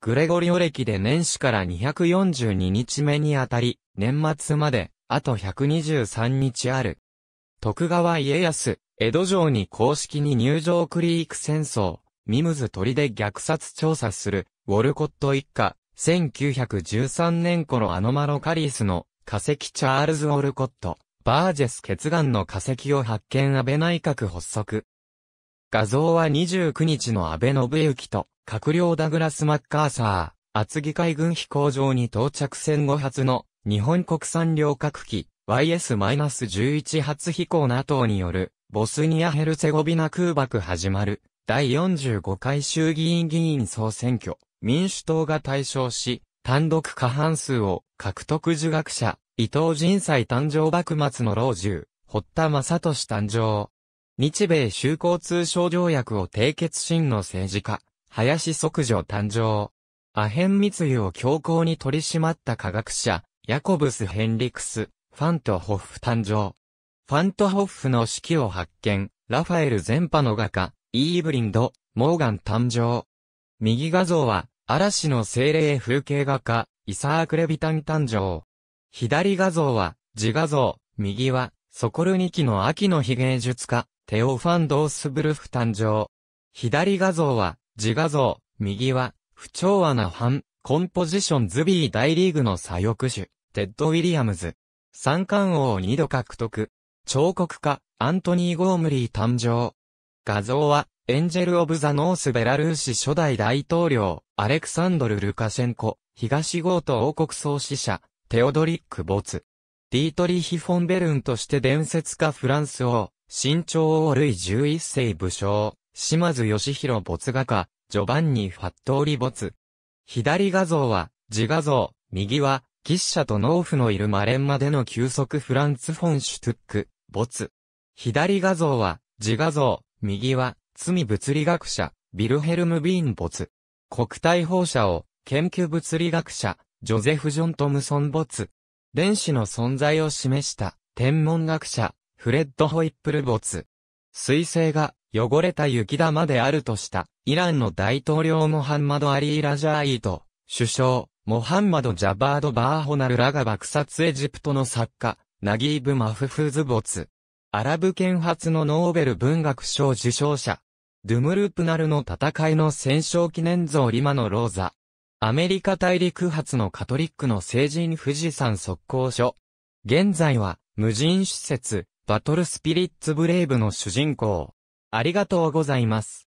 グレゴリオ歴で年始から242日目にあたり、年末まで、あと123日ある。徳川家康、江戸城に公式に入城クリーク戦争、ミムズ鳥で虐殺調査する、ウォルコット一家、1913年頃アノマロカリスの化石チャールズ・ウォルコット、バージェス血岩の化石を発見安倍内閣発足。画像は29日の安倍信之と、閣僚ダグラス・マッカーサー、厚木海軍飛行場に到着戦後初の、日本国産領核機、YS-11 発飛行 NATO による、ボスニア・ヘルツェゴビナ空爆始まる、第45回衆議院議員総選挙、民主党が対象し、単独過半数を獲得受学者、伊藤人才誕生幕末の老中、堀田正俊誕生。日米修好通商条約を締結真の政治家、林即女誕生。アヘン密輸を強硬に取り締まった科学者、ヤコブス・ヘンリクス、ファントホッフ誕生。ファントホッフの指揮を発見、ラファエル全波の画家、イーブリンド、モーガン誕生。右画像は、嵐の精霊風景画家、イサーク・レビタン誕生。左画像は、自画像、右は、ソコルニキの秋の非芸術家、テオファン・ドースブルフ誕生。左画像は、自画像、右は、不調和なン・コンポジションズビー大リーグの左翼手、テッド・ウィリアムズ。三冠王を二度獲得。彫刻家、アントニー・ゴームリー誕生。画像は、エンジェル・オブ・ザ・ノース・ベラルーシ初代大統領、アレクサンドル・ルカシェンコ、東ゴート王国創始者、テオドリック・ボツ。ディートリヒ・フォン・ベルンとして伝説家フランス王、新潮王類11世武将、島津義弘没画家、ジョバンニ・ファットーリ没。左画像は、自画像、右は、喫茶と農夫のいるマレンマでの休息フランツ・フォン・シュトゥック、没。左画像は、自画像、右は、罪物理学者、ビルヘルム・ビーン没。国体放射を、研究物理学者、ジョゼフ・ジョン・トムソン没。電子の存在を示した、天文学者、フレッド・ホイップルボツ。彗星が汚れた雪玉であるとした、イランの大統領モハンマド・アリー・ラジャーイと、首相、モハンマド・ジャバード・バーホナルらが爆殺エジプトの作家、ナギーブ・マフフーズボツ。アラブ圏発のノーベル文学賞受賞者。ドゥムループナルの戦いの戦勝記念像リマのローザ。アメリカ大陸発のカトリックの聖人富士山速攻所。現在は、無人施設、バトルスピリッツブレイブの主人公。ありがとうございます。